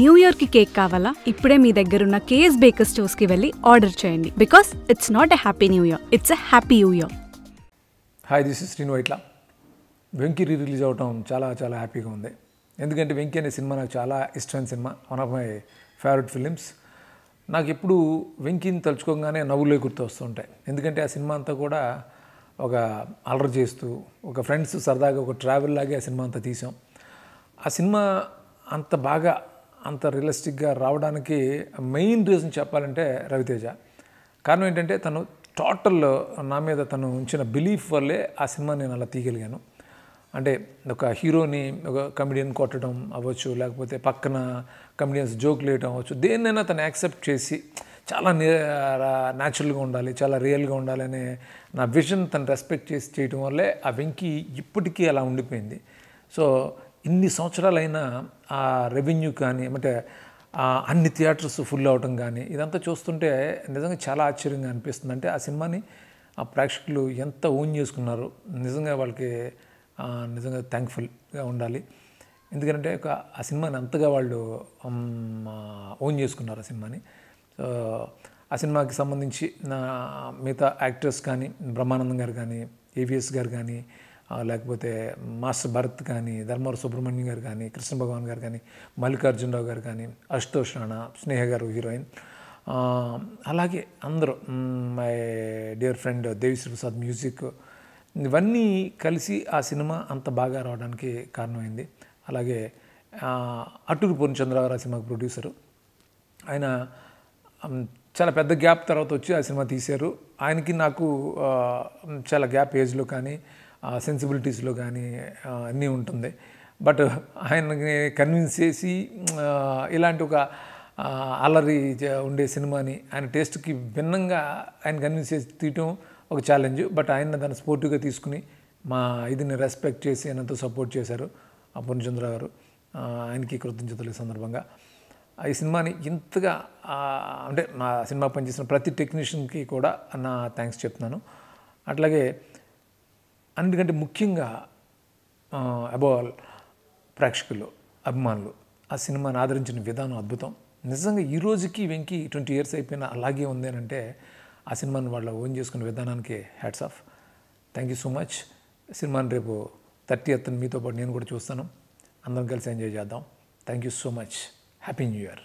new year కి cake కావాలా ఇప్పుడే మీ ఉన్న కేఎస్ బేకర్ స్టోర్స్ కి వెళ్ళి ఆర్డర్ చేయండి because it's not a happy new year it's a happy new year hi this is Srinu ఇట్లా వెంకీ రీ రిలీజ్ అవటం చాలా చాలా హ్యాపీగా ఉంది ఎందుకంటే వెంకీ అనే సినిమా నాకు చాలా ఇష్టమైన cinema one of my favourite films నాకు ఎప్పుడు వెంకీని తలుచుకోగానే నవ్వులే గుర్తు వస్తుంటాయి ఎందుకంటే ఆ సినిమా అంతా కూడా ఒక అలర్ చేస్తూ ఒక ఫ్రెండ్స్ సరదాగా ఒక ట్రావెల్ లాగే ఆ సినిమా అంతా తీసాం ఆ సినిమా అంత బాగా అంత రియలిస్టిక్గా రావడానికి మెయిన్ రీజన్ చెప్పాలంటే రవితేజ కారణం ఏంటంటే తను టోటల్ నా మీద తను ఉంచిన బిలీఫ్ వల్లే ఆ సినిమా నేను అలా తీయగలిగాను అంటే ఒక హీరోని ఒక కమెడియన్ కొట్టడం అవ్వచ్చు లేకపోతే పక్కన కమెడియన్స్ జోక్లు వేయడం అవ్వచ్చు దేన్నైనా తను యాక్సెప్ట్ చేసి చాలా న్యాచురల్గా ఉండాలి చాలా రియల్గా ఉండాలి అనే నా విజన్ తను రెస్పెక్ట్ చేసి చేయడం వల్లే ఆ వెంకీ ఇప్పటికీ అలా ఉండిపోయింది సో ఇన్ని సంవత్సరాలైనా ఆ రెవెన్యూ కానీ అంటే అన్ని థియేటర్స్ ఫుల్ అవ్వటం కానీ ఇదంతా చూస్తుంటే నిజంగా చాలా ఆశ్చర్యంగా అనిపిస్తుంది అంటే ఆ సినిమాని ఆ ప్రేక్షకులు ఎంత ఓన్ చేసుకున్నారు నిజంగా వాళ్ళకి నిజంగా థ్యాంక్ఫుల్గా ఉండాలి ఎందుకంటే ఒక ఆ సినిమాని అంతగా వాళ్ళు ఓన్ చేసుకున్నారు ఆ సినిమాని సో ఆ సినిమాకి సంబంధించి నా మిగతా యాక్టర్స్ కానీ బ్రహ్మానందం గారు కానీ ఏవిఎస్ గారు కానీ లేకపోతే మాస్టర్ భరత్ కానీ ధర్మవర సుబ్రహ్మణ్యం గారు కానీ కృష్ణ భగవాన్ గారు కానీ మల్లికార్జునరావు గారు కానీ అశుతోష్ రాణ స్నేహ గారు హీరోయిన్ అలాగే అందరూ my dear friend Devisri Prasad music ఇవన్నీ కలిసి ఆ సినిమా అంత బాగా రావడానికి కారణమైంది అలాగే అటూరు పూర్ణచంద్రరావు సినిమాకి ప్రొడ్యూసరు ఆయన చాలా పెద్ద గ్యాప్ తర్వాత వచ్చి ఆ సినిమా తీశారు ఆయనకి నాకు చాలా గ్యాప్ ఏజ్లో కానీ సెన్సిబిలిటీస్లో కానీ అన్నీ ఉంటుంది బట్ ఆయనని కన్విన్స్ చేసి ఇలాంటి ఒక అల్లరి ఉండే సినిమాని ఆయన టేస్ట్కి భిన్నంగా ఆయన కన్విన్స్ చేసి తీయటం ఒక ఛాలెంజ్ బట్ ఆయన దాన్ని స్పోర్టివ్గా తీసుకుని మా ఇదిని రెస్పెక్ట్ చేసి ఆయనంతో సపోర్ట్ చేశారు పూర్ణచంద్ర గారు ఆయనకి కృతజ్ఞతలు ఈ సందర్భంగా ఈ సినిమాని ఇంతగా అంటే నా సినిమా పనిచేసిన ప్రతి టెక్నీషియన్కి కూడా నా థ్యాంక్స్ చెప్తున్నాను అట్లాగే అందుకంటే ముఖ్యంగా అబవ్ ప్రేక్షకులు అభిమానులు ఆ సినిమాని ఆదరించిన విధానం అద్భుతం నిజంగా ఈ రోజుకి వెంకి ట్వంటీ ఇయర్స్ అయిపోయినా అలాగే ఉంది అని అంటే ఆ సినిమాని వాళ్ళ ఓన్ చేసుకున్న విధానానికి hats off thank you so much సినిమాని రేపు థర్టీ ఎత్తని మీతో పాటు నేను కూడా చూస్తాను అందరం కలిసి ఎంజాయ్ చేద్దాం thank you so much happy new year